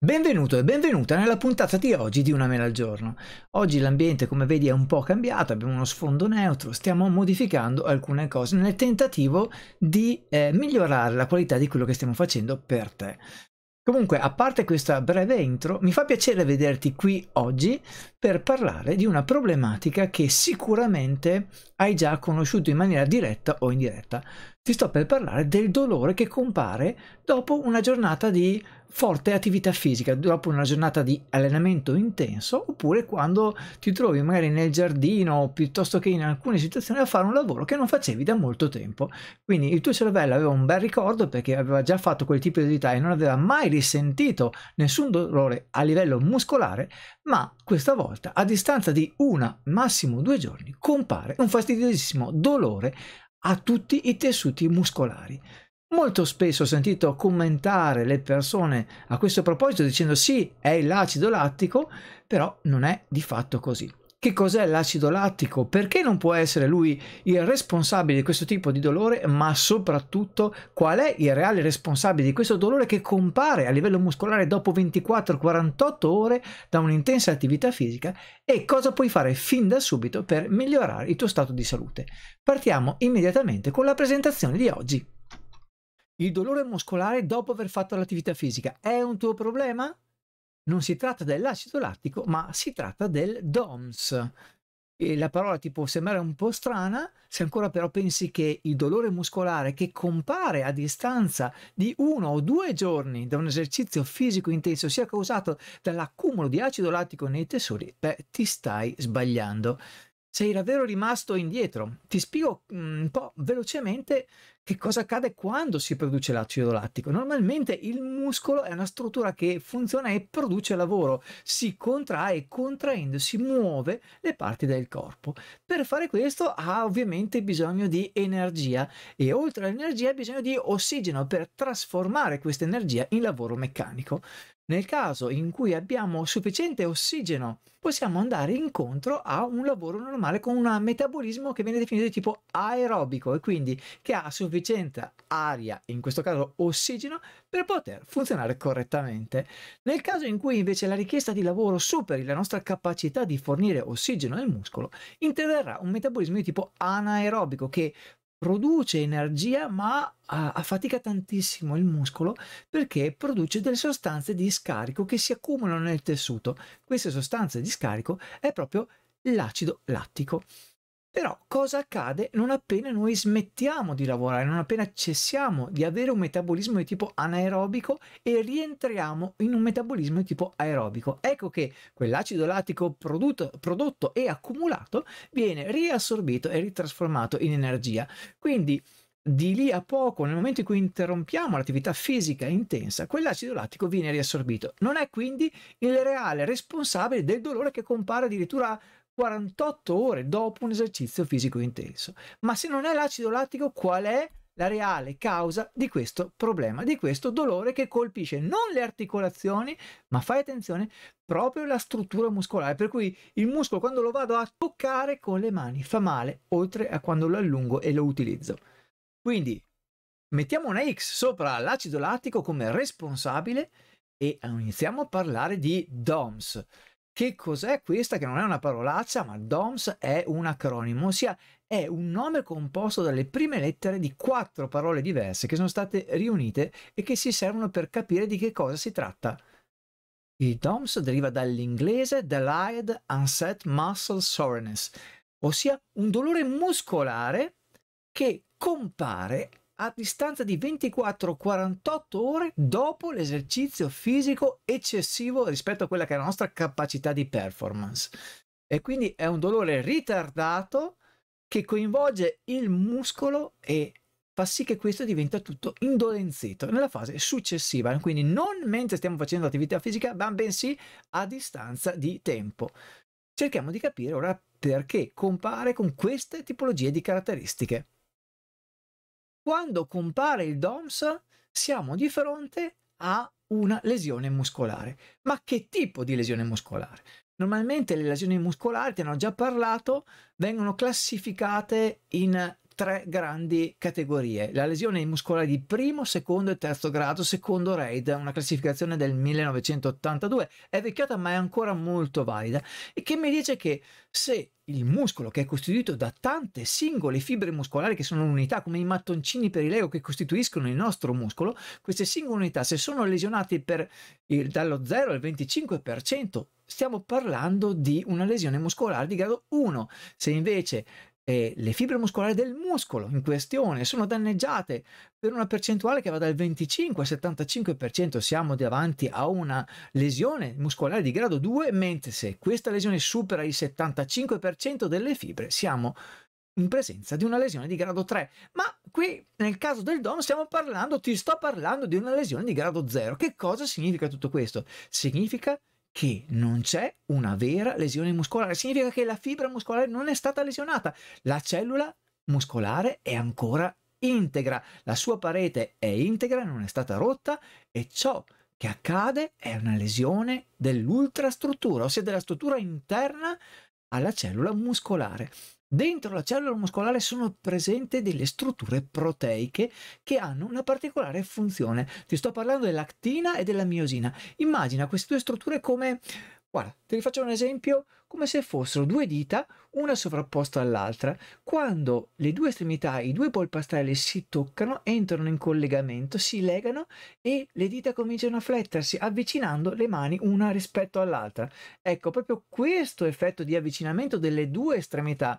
Benvenuto e benvenuta nella puntata di oggi di Una Mela al Giorno. Oggi l'ambiente, come vedi, è un po' cambiato, abbiamo uno sfondo neutro, stiamo modificando alcune cose nel tentativo di eh, migliorare la qualità di quello che stiamo facendo per te. Comunque, a parte questa breve intro, mi fa piacere vederti qui oggi per parlare di una problematica che sicuramente hai già conosciuto in maniera diretta o indiretta ti sto per parlare del dolore che compare dopo una giornata di forte attività fisica, dopo una giornata di allenamento intenso, oppure quando ti trovi magari nel giardino o piuttosto che in alcune situazioni a fare un lavoro che non facevi da molto tempo. Quindi il tuo cervello aveva un bel ricordo perché aveva già fatto quel tipo di attività e non aveva mai risentito nessun dolore a livello muscolare, ma questa volta a distanza di una, massimo due giorni, compare un fastidiosissimo dolore a tutti i tessuti muscolari. Molto spesso ho sentito commentare le persone a questo proposito dicendo sì, è l'acido lattico, però non è di fatto così. Che cos'è l'acido lattico? Perché non può essere lui il responsabile di questo tipo di dolore, ma soprattutto qual è il reale responsabile di questo dolore che compare a livello muscolare dopo 24-48 ore da un'intensa attività fisica e cosa puoi fare fin da subito per migliorare il tuo stato di salute? Partiamo immediatamente con la presentazione di oggi. Il dolore muscolare dopo aver fatto l'attività fisica è un tuo problema? non si tratta dell'acido lattico, ma si tratta del DOMS. E la parola ti può sembrare un po' strana, se ancora però pensi che il dolore muscolare che compare a distanza di uno o due giorni da un esercizio fisico intenso sia causato dall'accumulo di acido lattico nei tesori, beh, ti stai sbagliando sei davvero rimasto indietro. Ti spiego mm, un po' velocemente che cosa accade quando si produce l'acido lattico? Normalmente il muscolo è una struttura che funziona e produce lavoro, si contrae e contraendo si muove le parti del corpo. Per fare questo ha ovviamente bisogno di energia e oltre all'energia ha bisogno di ossigeno per trasformare questa energia in lavoro meccanico. Nel caso in cui abbiamo sufficiente ossigeno, possiamo andare incontro a un lavoro normale con un metabolismo che viene definito di tipo aerobico e quindi che ha sufficiente sufficiente aria, in questo caso ossigeno, per poter funzionare correttamente. Nel caso in cui invece la richiesta di lavoro superi la nostra capacità di fornire ossigeno al muscolo, interverrà un metabolismo di tipo anaerobico che produce energia ma ah, affatica tantissimo il muscolo perché produce delle sostanze di scarico che si accumulano nel tessuto. Queste sostanze di scarico è proprio l'acido lattico. Però cosa accade non appena noi smettiamo di lavorare, non appena cessiamo di avere un metabolismo di tipo anaerobico e rientriamo in un metabolismo di tipo aerobico? Ecco che quell'acido lattico prodotto, prodotto e accumulato viene riassorbito e ritrasformato in energia. Quindi di lì a poco, nel momento in cui interrompiamo l'attività fisica intensa, quell'acido lattico viene riassorbito. Non è quindi il reale responsabile del dolore che compare addirittura 48 ore dopo un esercizio fisico intenso. Ma se non è l'acido lattico, qual è la reale causa di questo problema, di questo dolore che colpisce non le articolazioni, ma fai attenzione, proprio la struttura muscolare. Per cui il muscolo quando lo vado a toccare con le mani fa male, oltre a quando lo allungo e lo utilizzo. Quindi mettiamo una X sopra l'acido lattico come responsabile e iniziamo a parlare di DOMS, che cos'è questa? Che non è una parolaccia, ma DOMS è un acronimo, ossia è un nome composto dalle prime lettere di quattro parole diverse che sono state riunite e che si servono per capire di che cosa si tratta. Il DOMS deriva dall'inglese Delayed Unset Muscle Soreness, ossia un dolore muscolare che compare a distanza di 24-48 ore dopo l'esercizio fisico eccessivo rispetto a quella che è la nostra capacità di performance. E quindi è un dolore ritardato che coinvolge il muscolo e fa sì che questo diventa tutto indolenzito nella fase successiva, quindi non mentre stiamo facendo attività fisica, ma bensì a distanza di tempo. Cerchiamo di capire ora perché compare con queste tipologie di caratteristiche. Quando compare il DOMS siamo di fronte a una lesione muscolare. Ma che tipo di lesione muscolare? Normalmente le lesioni muscolari, te ne ho già parlato, vengono classificate in tre grandi categorie. La lesione muscolare di primo, secondo e terzo grado, secondo RAID, una classificazione del 1982, è vecchiata ma è ancora molto valida e che mi dice che se il muscolo che è costituito da tante singole fibre muscolari che sono unità come i mattoncini per il lego che costituiscono il nostro muscolo, queste singole unità se sono lesionate per il, dallo 0 al 25%, stiamo parlando di una lesione muscolare di grado 1. Se invece eh, le fibre muscolari del muscolo in questione sono danneggiate per una percentuale che va dal 25 al 75%, siamo davanti a una lesione muscolare di grado 2, mentre se questa lesione supera il 75% delle fibre siamo in presenza di una lesione di grado 3. Ma qui nel caso del DOM stiamo parlando, ti sto parlando di una lesione di grado 0. Che cosa significa tutto questo? Significa che che non c'è una vera lesione muscolare. Significa che la fibra muscolare non è stata lesionata. La cellula muscolare è ancora integra, la sua parete è integra, non è stata rotta e ciò che accade è una lesione dell'ultrastruttura, ossia della struttura interna alla cellula muscolare. Dentro la cellula muscolare sono presenti delle strutture proteiche che hanno una particolare funzione. Ti sto parlando dell'actina e della miosina. Immagina queste due strutture come Guarda, te li faccio un esempio come se fossero due dita, una sovrapposta all'altra. Quando le due estremità, i due polpastrelli si toccano, entrano in collegamento, si legano e le dita cominciano a flettersi, avvicinando le mani una rispetto all'altra. Ecco, proprio questo effetto di avvicinamento delle due estremità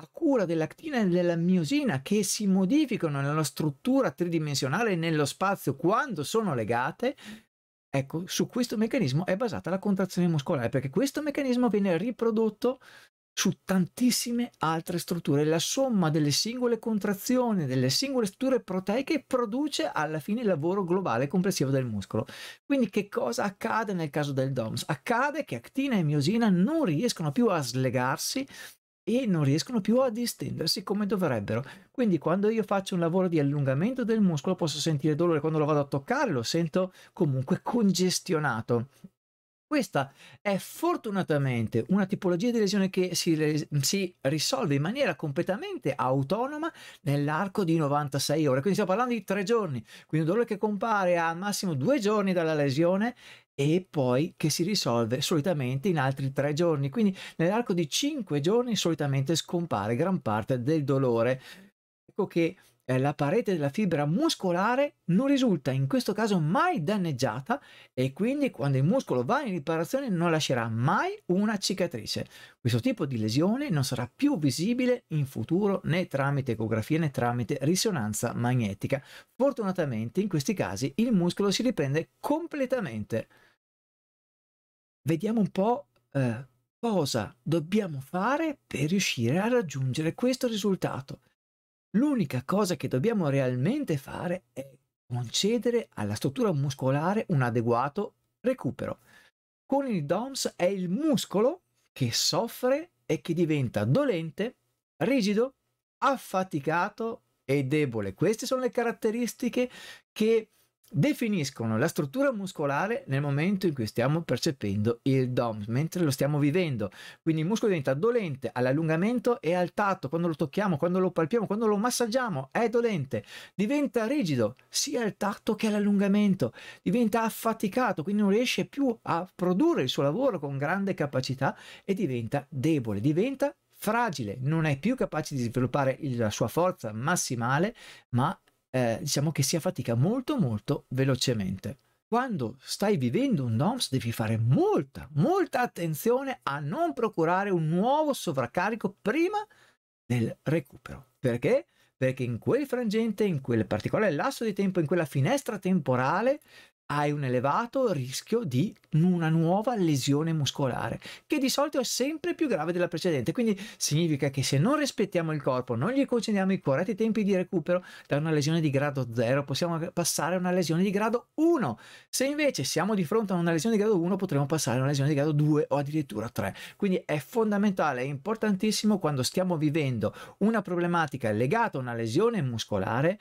a cura dell'actina e della miosina che si modificano nella struttura tridimensionale e nello spazio quando sono legate, Ecco, su questo meccanismo è basata la contrazione muscolare, perché questo meccanismo viene riprodotto su tantissime altre strutture. La somma delle singole contrazioni, delle singole strutture proteiche produce alla fine il lavoro globale complessivo del muscolo. Quindi che cosa accade nel caso del DOMS? Accade che actina e miosina non riescono più a slegarsi e non riescono più a distendersi come dovrebbero. Quindi quando io faccio un lavoro di allungamento del muscolo posso sentire dolore, quando lo vado a toccare lo sento comunque congestionato. Questa è fortunatamente una tipologia di lesione che si, si risolve in maniera completamente autonoma nell'arco di 96 ore, quindi stiamo parlando di tre giorni, quindi un dolore che compare al massimo due giorni dalla lesione e poi che si risolve solitamente in altri tre giorni. Quindi nell'arco di cinque giorni solitamente scompare gran parte del dolore. Ecco che eh, la parete della fibra muscolare non risulta in questo caso mai danneggiata e quindi quando il muscolo va in riparazione non lascerà mai una cicatrice. Questo tipo di lesione non sarà più visibile in futuro né tramite ecografia né tramite risonanza magnetica. Fortunatamente in questi casi il muscolo si riprende completamente vediamo un po' eh, cosa dobbiamo fare per riuscire a raggiungere questo risultato. L'unica cosa che dobbiamo realmente fare è concedere alla struttura muscolare un adeguato recupero. Con il DOMS è il muscolo che soffre e che diventa dolente, rigido, affaticato e debole. Queste sono le caratteristiche che definiscono la struttura muscolare nel momento in cui stiamo percependo il DOM, mentre lo stiamo vivendo. Quindi il muscolo diventa dolente all'allungamento e al tatto, quando lo tocchiamo, quando lo palpiamo, quando lo massaggiamo, è dolente, diventa rigido sia al tatto che all'allungamento, diventa affaticato, quindi non riesce più a produrre il suo lavoro con grande capacità e diventa debole, diventa fragile, non è più capace di sviluppare la sua forza massimale, ma eh, diciamo che si affatica molto molto velocemente. Quando stai vivendo un DOMS devi fare molta, molta attenzione a non procurare un nuovo sovraccarico prima del recupero. Perché? Perché in quel frangente, in quel particolare lasso di tempo, in quella finestra temporale, hai un elevato rischio di una nuova lesione muscolare, che di solito è sempre più grave della precedente. Quindi significa che se non rispettiamo il corpo, non gli concediamo i corretti tempi di recupero, da una lesione di grado 0 possiamo passare a una lesione di grado 1. Se invece siamo di fronte a una lesione di grado 1, potremo passare a una lesione di grado 2 o addirittura 3. Quindi è fondamentale, è importantissimo quando stiamo vivendo una problematica legata a una lesione muscolare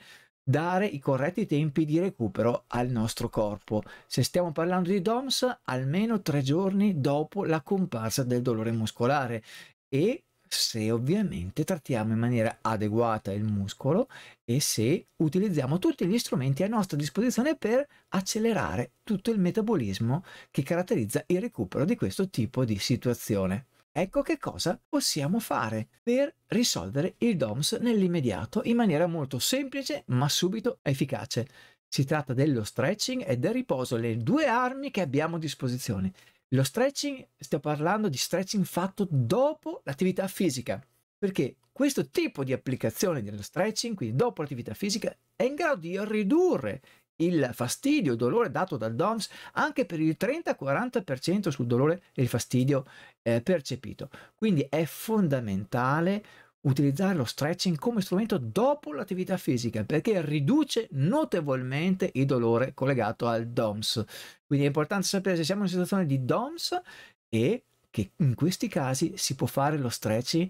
dare i corretti tempi di recupero al nostro corpo. Se stiamo parlando di DOMS, almeno tre giorni dopo la comparsa del dolore muscolare e se ovviamente trattiamo in maniera adeguata il muscolo e se utilizziamo tutti gli strumenti a nostra disposizione per accelerare tutto il metabolismo che caratterizza il recupero di questo tipo di situazione. Ecco che cosa possiamo fare per risolvere il DOMS nell'immediato in maniera molto semplice ma subito efficace. Si tratta dello stretching e del riposo, le due armi che abbiamo a disposizione. Lo stretching, sto parlando di stretching fatto dopo l'attività fisica, perché questo tipo di applicazione dello stretching, quindi dopo l'attività fisica, è in grado di ridurre il fastidio, il dolore dato dal DOMS anche per il 30-40% sul dolore e il fastidio eh, percepito. Quindi è fondamentale utilizzare lo stretching come strumento dopo l'attività fisica perché riduce notevolmente il dolore collegato al DOMS. Quindi è importante sapere se siamo in una situazione di DOMS e che in questi casi si può fare lo stretching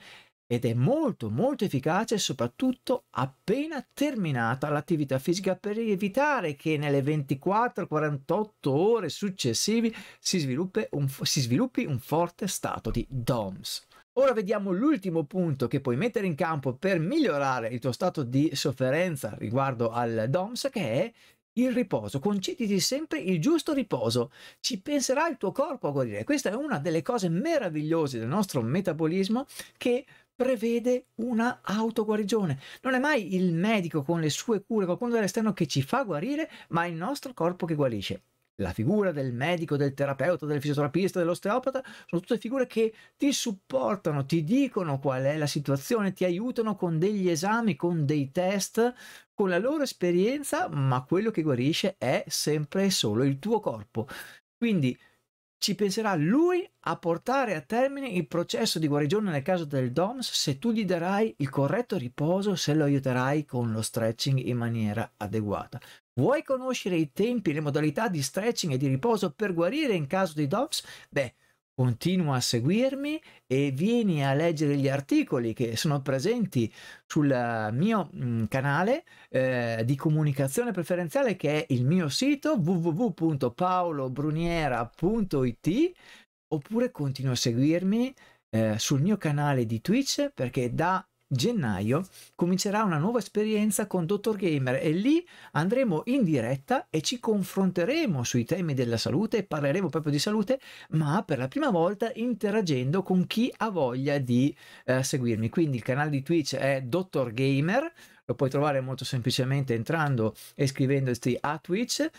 ed è molto molto efficace soprattutto appena terminata l'attività fisica per evitare che nelle 24-48 ore successive si, un, si sviluppi un forte stato di DOMS. Ora vediamo l'ultimo punto che puoi mettere in campo per migliorare il tuo stato di sofferenza riguardo al DOMS che è il riposo, concediti sempre il giusto riposo, ci penserà il tuo corpo a guarire. Questa è una delle cose meravigliose del nostro metabolismo che prevede una autoguarigione. Non è mai il medico con le sue cure, qualcuno dall'esterno che ci fa guarire, ma il nostro corpo che guarisce. La figura del medico, del terapeuta, del fisioterapista, dell'osteopata sono tutte figure che ti supportano, ti dicono qual è la situazione, ti aiutano con degli esami, con dei test, con la loro esperienza, ma quello che guarisce è sempre e solo il tuo corpo. Quindi ci penserà lui a portare a termine il processo di guarigione nel caso del DOMS se tu gli darai il corretto riposo, se lo aiuterai con lo stretching in maniera adeguata. Vuoi conoscere i tempi le modalità di stretching e di riposo per guarire in caso di DOMS? Beh, Continua a seguirmi e vieni a leggere gli articoli che sono presenti sul eh, mio mm, canale eh, di comunicazione preferenziale che è il mio sito www.paolobruniera.it oppure continua a seguirmi eh, sul mio canale di Twitch perché da gennaio comincerà una nuova esperienza con Dottor Gamer e lì andremo in diretta e ci confronteremo sui temi della salute, parleremo proprio di salute, ma per la prima volta interagendo con chi ha voglia di eh, seguirmi. Quindi il canale di Twitch è Dottor Gamer, lo puoi trovare molto semplicemente entrando e scrivendoti a Twitch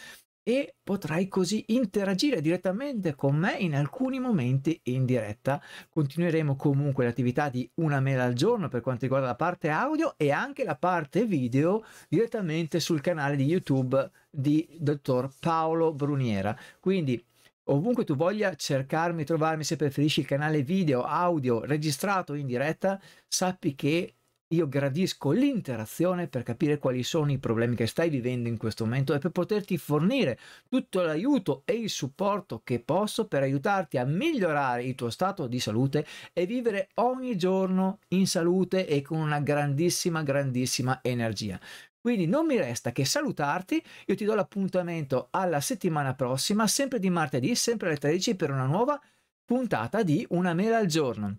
e potrai così interagire direttamente con me in alcuni momenti in diretta. Continueremo comunque l'attività di una mela al giorno per quanto riguarda la parte audio e anche la parte video direttamente sul canale di YouTube di dottor Paolo Bruniera. Quindi ovunque tu voglia cercarmi, trovarmi, se preferisci il canale video, audio registrato in diretta, sappi che io gradisco l'interazione per capire quali sono i problemi che stai vivendo in questo momento e per poterti fornire tutto l'aiuto e il supporto che posso per aiutarti a migliorare il tuo stato di salute e vivere ogni giorno in salute e con una grandissima, grandissima energia. Quindi non mi resta che salutarti, io ti do l'appuntamento alla settimana prossima, sempre di martedì, sempre alle 13 per una nuova puntata di Una mela al giorno.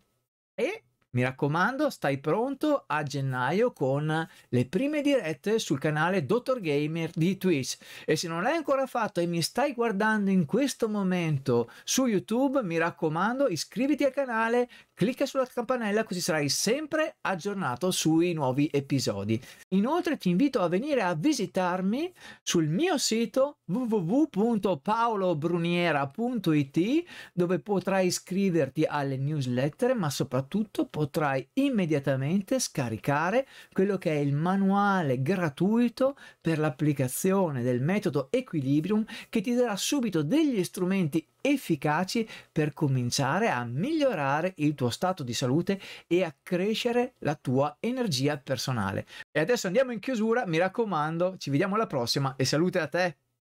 E mi raccomando, stai pronto a gennaio con le prime dirette sul canale Dottor Gamer di Twitch. E se non l'hai ancora fatto e mi stai guardando in questo momento su YouTube, mi raccomando, iscriviti al canale, Clicca sulla campanella così sarai sempre aggiornato sui nuovi episodi. Inoltre ti invito a venire a visitarmi sul mio sito www.paolobruniera.it dove potrai iscriverti alle newsletter ma soprattutto potrai immediatamente scaricare quello che è il manuale gratuito per l'applicazione del metodo Equilibrium che ti darà subito degli strumenti efficaci per cominciare a migliorare il tuo stato di salute e a crescere la tua energia personale. E adesso andiamo in chiusura, mi raccomando, ci vediamo alla prossima e salute a te!